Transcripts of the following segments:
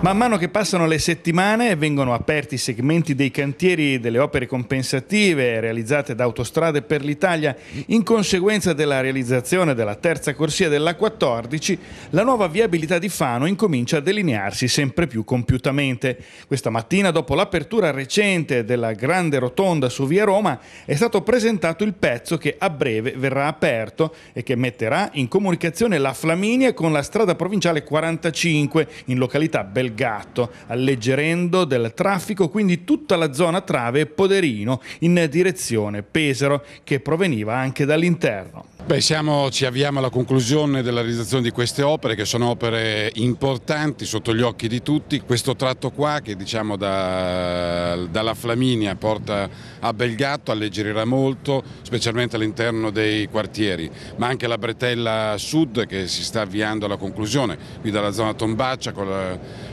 Man mano che passano le settimane vengono aperti i segmenti dei cantieri delle opere compensative realizzate da Autostrade per l'Italia in conseguenza della realizzazione della terza corsia della 14, la nuova viabilità di Fano incomincia a delinearsi sempre più compiutamente. Questa mattina, dopo l'apertura recente della grande rotonda su Via Roma, è stato presentato il pezzo che a breve verrà aperto e che metterà in comunicazione la Flaminia con la strada provinciale 45 in località Belgrado del Gatto, alleggerendo del traffico quindi tutta la zona Trave e Poderino in direzione Pesaro che proveniva anche dall'interno. Beh, siamo, ci avviamo alla conclusione della realizzazione di queste opere che sono opere importanti sotto gli occhi di tutti. Questo tratto qua che diciamo da, dalla Flaminia porta a Belgatto alleggerirà molto, specialmente all'interno dei quartieri, ma anche la Bretella Sud che si sta avviando alla conclusione, qui dalla zona Tombaccia con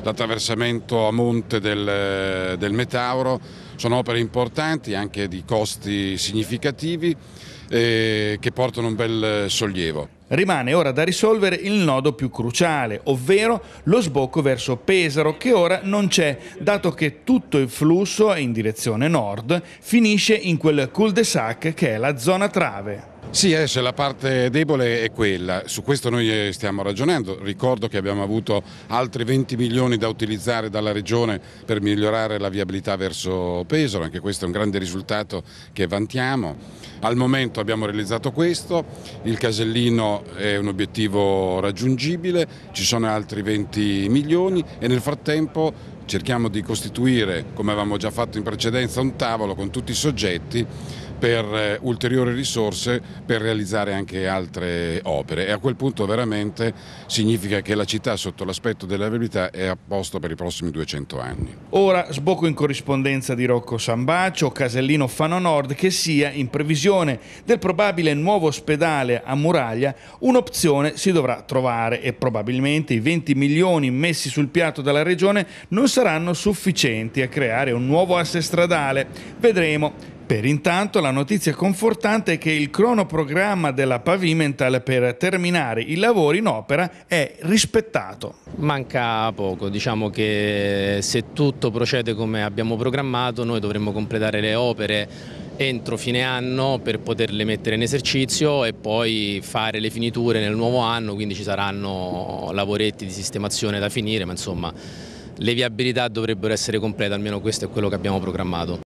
l'attraversamento a monte del, del Metauro sono opere importanti, anche di costi significativi, eh, che portano un bel sollievo. Rimane ora da risolvere il nodo più cruciale, ovvero lo sbocco verso Pesaro, che ora non c'è, dato che tutto il flusso in direzione nord finisce in quel cul-de-sac che è la zona trave. Sì, adesso la parte debole è quella, su questo noi eh, stiamo ragionando, ricordo che abbiamo avuto altri 20 milioni da utilizzare dalla Regione per migliorare la viabilità verso Pesaro, anche questo è un grande risultato che vantiamo, al momento abbiamo realizzato questo, il casellino è un obiettivo raggiungibile, ci sono altri 20 milioni e nel frattempo cerchiamo di costituire, come avevamo già fatto in precedenza, un tavolo con tutti i soggetti per eh, ulteriori risorse per realizzare anche altre opere e a quel punto veramente significa che la città sotto l'aspetto della verità è a posto per i prossimi 200 anni. Ora sbocco in corrispondenza di Rocco Sambaccio, Casellino Fano Nord, che sia in previsione del probabile nuovo ospedale a Muraglia un'opzione si dovrà trovare e probabilmente i 20 milioni messi sul piatto dalla regione non saranno sufficienti a creare un nuovo asse stradale. Vedremo. Per intanto la notizia confortante è che il cronoprogramma della Pavimental per terminare i lavori in opera è rispettato. Manca poco, diciamo che se tutto procede come abbiamo programmato noi dovremmo completare le opere entro fine anno per poterle mettere in esercizio e poi fare le finiture nel nuovo anno, quindi ci saranno lavoretti di sistemazione da finire, ma insomma le viabilità dovrebbero essere complete, almeno questo è quello che abbiamo programmato.